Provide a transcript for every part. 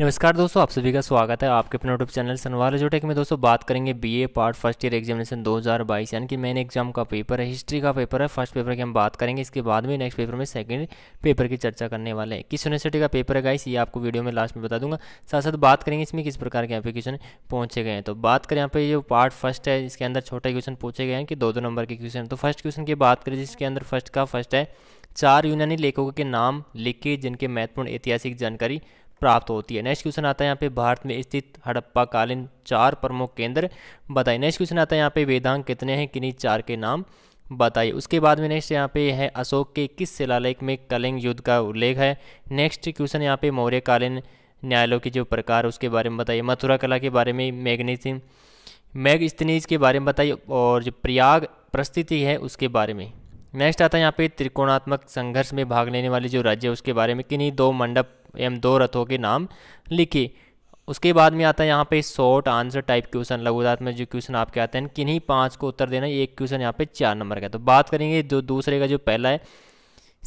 नमस्कार दोस्तों आप सभी का स्वागत है आपके अपने यूट्यूब चैनल सनवार जोटेक में दोस्तों बात करेंगे BA part first year examination 2022 यानी कि मेन एग्जाम का पेपर है हिस्ट्री का पेपर है फर्स्ट पेपर की हम बात करेंगे इसके बाद में नेक्स्ट पेपर में सेकंड पेपर की चर्चा करने वाले हैं किस यूनिवर्सिटी का पेपर है गाइस ये आपको वीडियो में लास्ट में बता दूंगा साथ साथ बात करेंगे इसमें किस प्रकार के यहाँ पे क्वेश्चन पहुंचे गए हैं तो बात करें यहाँ पे जो पार्ट फर्स्ट है इसके अंदर छोटे क्वेश्चन पूछे गए हैं कि दो दो नंबर के क्वेश्चन तो फर्स्ट क्वेश्चन की बात करें जिसके अंदर फर्स्ट का फर्स्ट है चार यूनानी लेखकों के नाम लिखे जिनके महत्वपूर्ण ऐतिहासिक जानकारी प्राप्त होती है नेक्स्ट क्वेश्चन आता है यहाँ पे भारत में स्थित हड़प्पा कालीन चार प्रमुख केंद्र बताइए नेक्स्ट क्वेश्चन आता है यहाँ पे वेदांग कितने हैं किन्हीं चार के नाम बताइए उसके बाद में नेक्स्ट यहाँ पे है अशोक के किस शिलालेख में कलिंग युद्ध का उल्लेख है नेक्स्ट क्वेश्चन यहाँ पे मौर्यकालीन न्यायालयों के जो प्रकार उसके बारे में बताइए मथुरा कला के बारे में मैग्नीसिम मैग स्तनीज के बारे में बताइए और जो प्रयाग परिस्थिति है उसके बारे में नेक्स्ट आता है यहाँ पे त्रिकोणात्मक संघर्ष में भाग लेने वाले जो राज्य है उसके बारे में किन्हीं दो मंडप एवं दो रथों के नाम लिखे उसके बाद में आता है यहाँ पे शॉर्ट आंसर टाइप क्वेश्चन लघुदात में जो क्वेश्चन आपके आते हैं किन्हीं पांच को उत्तर देना एक क्वेश्चन यहाँ पे चार नंबर का तो बात करेंगे जो दूसरे का जो पहला है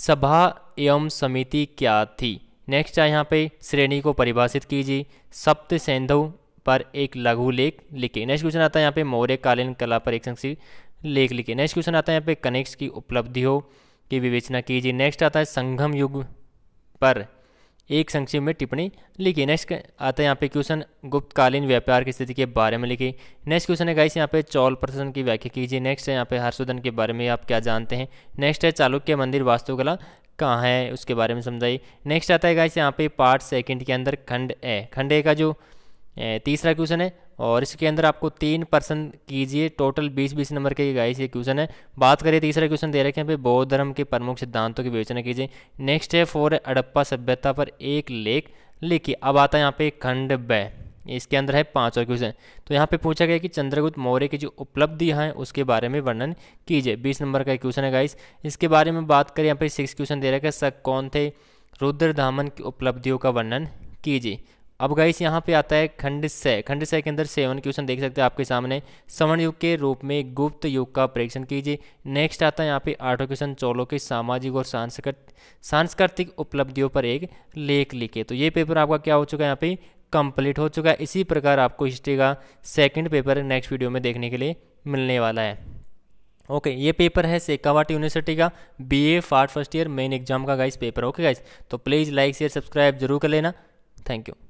सभा एवं समिति क्या थी नेक्स्ट है यहाँ पे श्रेणी को परिभाषित कीजिए सप्त सैंधव पर एक लघु लेख लिखे नेक्स्ट क्वेश्चन आता है यहाँ पे मौर्य कालीन कला एक संक्षिप्त लेख लिखे नेक्स्ट क्वेश्चन आता है यहाँ पे कनेक्स की उपलब्धियों की विवेचना कीजिए नेक्स्ट आता है संगम युग पर एक संक्षिप्त में टिप्पणी लिखी नेक्स्ट आता है यहाँ पे क्वेश्चन गुप्तकालीन व्यापार की स्थिति के बारे में लिखी नेक्स्ट क्वेश्चन है गाइस यहाँ पे चौल प्रशासन की व्याख्या कीजिए नेक्स्ट है यहाँ पे हर्षोधन के बारे में आप क्या जानते हैं नेक्स्ट है चालुक्य मंदिर वास्तुकला कहाँ है उसके बारे में समझाइए नेक्स्ट आता है गाइस यहाँ पे पार्ट सेकंड के अंदर खंड ए खंड ए का जो तीसरा क्वेश्चन है और इसके अंदर आपको तीन पर्सन कीजिए टोटल बीस बीस नंबर के गाइस ये क्वेश्चन है बात करें तीसरा क्वेश्चन दे रखे हैं भाई बौद्ध धर्म के प्रमुख सिद्धांतों की विवेचना कीजिए नेक्स्ट है फोर अड़प्पा सभ्यता पर एक लेख लिखिए अब आता है यहाँ पे खंड ब इसके अंदर है पाँच और क्वेश्चन तो यहाँ पे पूछा गया कि चंद्रगुप्त मौर्य की जो उपलब्धियाँ हैं उसके बारे में वर्णन कीजिए बीस नंबर का क्वेश्चन है गाइस इसके बारे में बात करें यहाँ पे सिक्स क्वेश्चन दे रखा है सक कौन थे रुद्र धामन की उपलब्धियों का वर्णन कीजिए अब गाइस यहाँ पे आता है खंड सह खंड सह के अंदर सेवन क्वेश्चन देख सकते हैं आपके सामने सवर्ण युग के रूप में गुप्त युग का परीक्षण कीजिए नेक्स्ट आता है यहाँ पे आठों क्वेश्चन चौलों के सामाजिक और सांस्कृतिक सांस्कृतिक उपलब्धियों पर एक लेख लिखे तो ये पेपर आपका क्या हो चुका है यहाँ पे कंप्लीट हो चुका है इसी प्रकार आपको हिस्ट्री का सेकेंड पेपर नेक्स्ट वीडियो में देखने के लिए मिलने वाला है ओके okay, ये पेपर है सेकावाट यूनिवर्सिटी का BA part first year main exam का गाइस पेपर ओके गाइस तो प्लीज़ लाइक शेयर सब्सक्राइब जरूर कर लेना थैंक यू